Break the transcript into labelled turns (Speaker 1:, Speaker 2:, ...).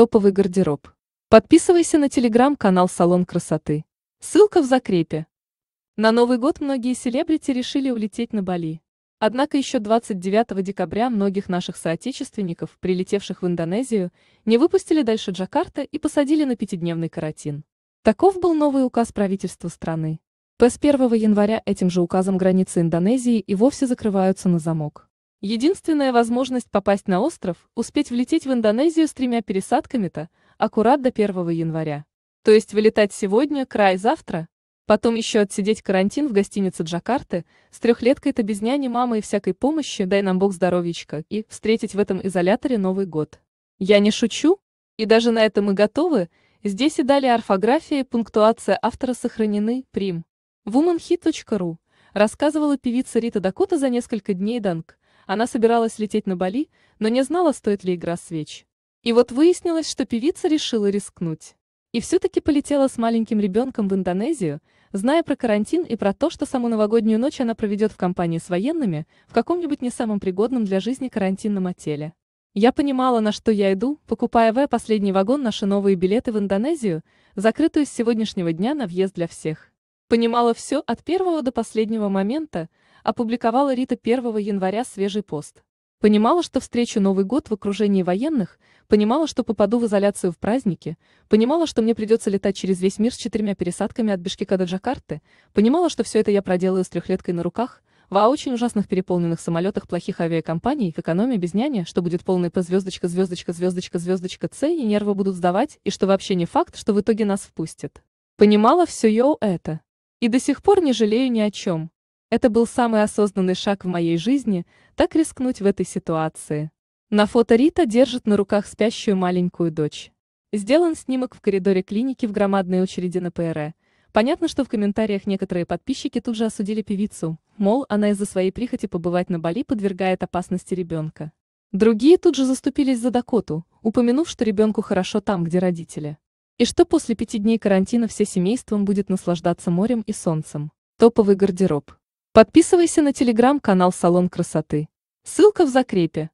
Speaker 1: Топовый гардероб. Подписывайся на телеграм-канал «Салон красоты». Ссылка в закрепе. На Новый год многие селебрити решили улететь на Бали. Однако еще 29 декабря многих наших соотечественников, прилетевших в Индонезию, не выпустили дальше Джакарта и посадили на пятидневный карантин. Таков был новый указ правительства страны. С 1 января этим же указом границы Индонезии и вовсе закрываются на замок. Единственная возможность попасть на остров – успеть влететь в Индонезию с тремя пересадками-то, аккурат до 1 января. То есть вылетать сегодня, край завтра? Потом еще отсидеть карантин в гостинице Джакарты, с трехлеткой-то без няни, мамы и всякой помощи, дай нам бог здоровьечка, и встретить в этом изоляторе Новый год. Я не шучу, и даже на это мы готовы, здесь и далее орфография и пунктуация автора сохранены, прим. womanhit.ru рассказывала певица Рита Дакота за несколько дней Данг. Она собиралась лететь на Бали, но не знала, стоит ли игра свеч. И вот выяснилось, что певица решила рискнуть. И все-таки полетела с маленьким ребенком в Индонезию, зная про карантин и про то, что саму новогоднюю ночь она проведет в компании с военными в каком-нибудь не самом пригодном для жизни карантинном отеле. Я понимала, на что я иду, покупая в последний вагон наши новые билеты в Индонезию, закрытую с сегодняшнего дня на въезд для всех. Понимала все от первого до последнего момента, опубликовала Рита 1 января свежий пост. Понимала, что встречу Новый год в окружении военных, понимала, что попаду в изоляцию в праздники, понимала, что мне придется летать через весь мир с четырьмя пересадками от Бишкека до Джакарты, понимала, что все это я проделаю с трехлеткой на руках, в а очень ужасных переполненных самолетах плохих авиакомпаний, экономия без няни, что будет полный по звездочка, звездочка, звездочка, звездочка С, и нервы будут сдавать, и что вообще не факт, что в итоге нас впустят. Понимала все ее это. И до сих пор не жалею ни о чем. Это был самый осознанный шаг в моей жизни, так рискнуть в этой ситуации. На фото Рита держит на руках спящую маленькую дочь. Сделан снимок в коридоре клиники в громадной очереди на ПРЭ. Понятно, что в комментариях некоторые подписчики тут же осудили певицу, мол, она из-за своей прихоти побывать на Бали подвергает опасности ребенка. Другие тут же заступились за Дакоту, упомянув, что ребенку хорошо там, где родители. И что после пяти дней карантина все семейством будет наслаждаться морем и солнцем. Топовый гардероб. Подписывайся на телеграм-канал «Салон красоты». Ссылка в закрепе.